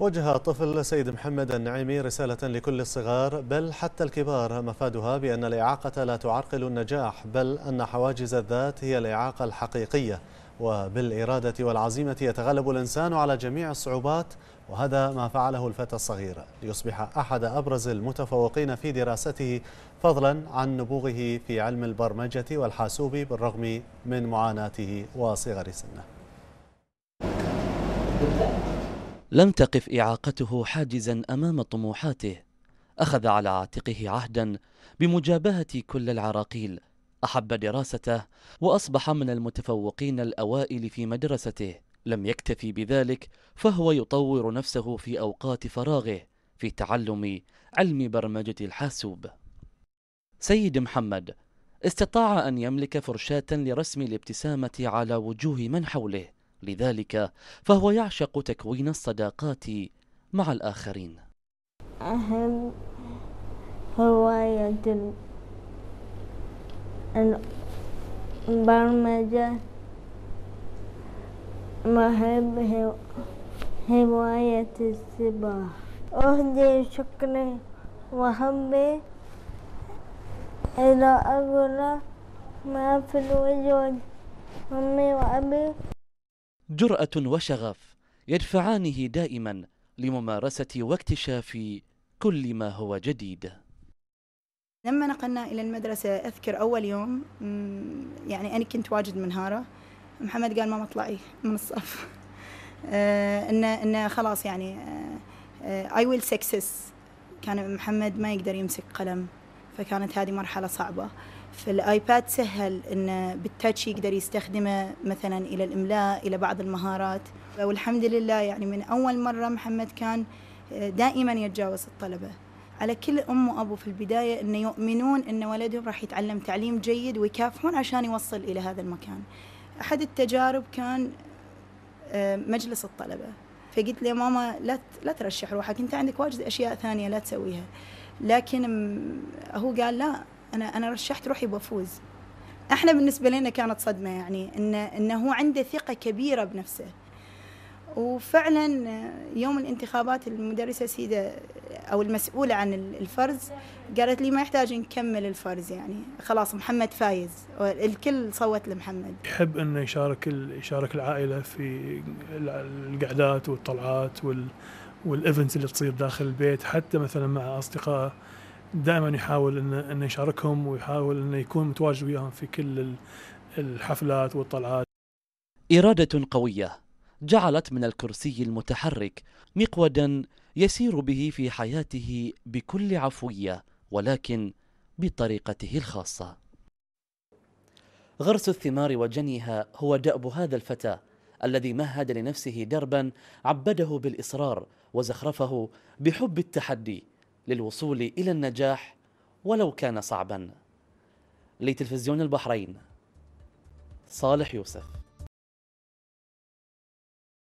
وجه طفل سيد محمد النعيمي رسالة لكل الصغار بل حتى الكبار مفادها بأن الإعاقة لا تعرقل النجاح بل أن حواجز الذات هي الإعاقة الحقيقية وبالإرادة والعزيمة يتغلب الإنسان على جميع الصعوبات وهذا ما فعله الفتى الصغير ليصبح أحد أبرز المتفوقين في دراسته فضلا عن نبوغه في علم البرمجة والحاسوب بالرغم من معاناته وصغر سنه لم تقف إعاقته حاجزا أمام طموحاته أخذ على عاتقه عهدا بمجابهة كل العراقيل أحب دراسته وأصبح من المتفوقين الأوائل في مدرسته لم يكتفي بذلك فهو يطور نفسه في أوقات فراغه في تعلم علم برمجة الحاسوب سيد محمد استطاع أن يملك فرشاة لرسم الابتسامة على وجوه من حوله لذلك فهو يعشق تكوين الصداقات مع الآخرين أهم هواية البرمجة مهم هواية السباحة أهدي شكري وحبي إلى أغلى ما في الوجود أمي وأبي جرأة وشغف يدفعانه دائما لممارسة واكتشاف كل ما هو جديد لما نقلنا إلى المدرسة أذكر أول يوم يعني أنا كنت واجد منهارة محمد قال ماما اطلعي من الصف آه، إنه إنه خلاص يعني اي ويل سكسس كان محمد ما يقدر يمسك قلم فكانت هذه مرحلة صعبة فالايباد سهل إنه بالتاتش يقدر يستخدمه مثلا الى الاملاء الى بعض المهارات والحمد لله يعني من اول مره محمد كان آه، دائما يتجاوز الطلبه على كل ام وابو في البدايه انه يؤمنون ان ولدهم راح يتعلم تعليم جيد ويكافحون عشان يوصل الى هذا المكان احد التجارب كان آه، مجلس الطلبه فقلت له ماما لا لا ترشح روحك انت عندك واجد اشياء ثانيه لا تسويها لكن هو قال لا انا انا رشحت روحي بفوز احنا بالنسبه لنا كانت صدمه يعني انه انه هو عنده ثقه كبيره بنفسه وفعلا يوم الانتخابات المدرسه سيده او المسؤوله عن الفرز قالت لي ما يحتاج نكمل الفرز يعني خلاص محمد فايز الكل صوت لمحمد يحب انه يشارك يشارك العائله في القعدات والطلعات وال والايفنتس اللي تصير داخل البيت حتى مثلا مع اصدقائه دائما يحاول انه انه يشاركهم ويحاول انه يكون متواجد وياهم في كل الحفلات والطلعات. اراده قويه جعلت من الكرسي المتحرك مقودا يسير به في حياته بكل عفويه ولكن بطريقته الخاصه. غرس الثمار وجنيها هو دأب هذا الفتى الذي مهد لنفسه دربا عبده بالإصرار وزخرفه بحب التحدي للوصول إلى النجاح ولو كان صعبا لتلفزيون البحرين صالح يوسف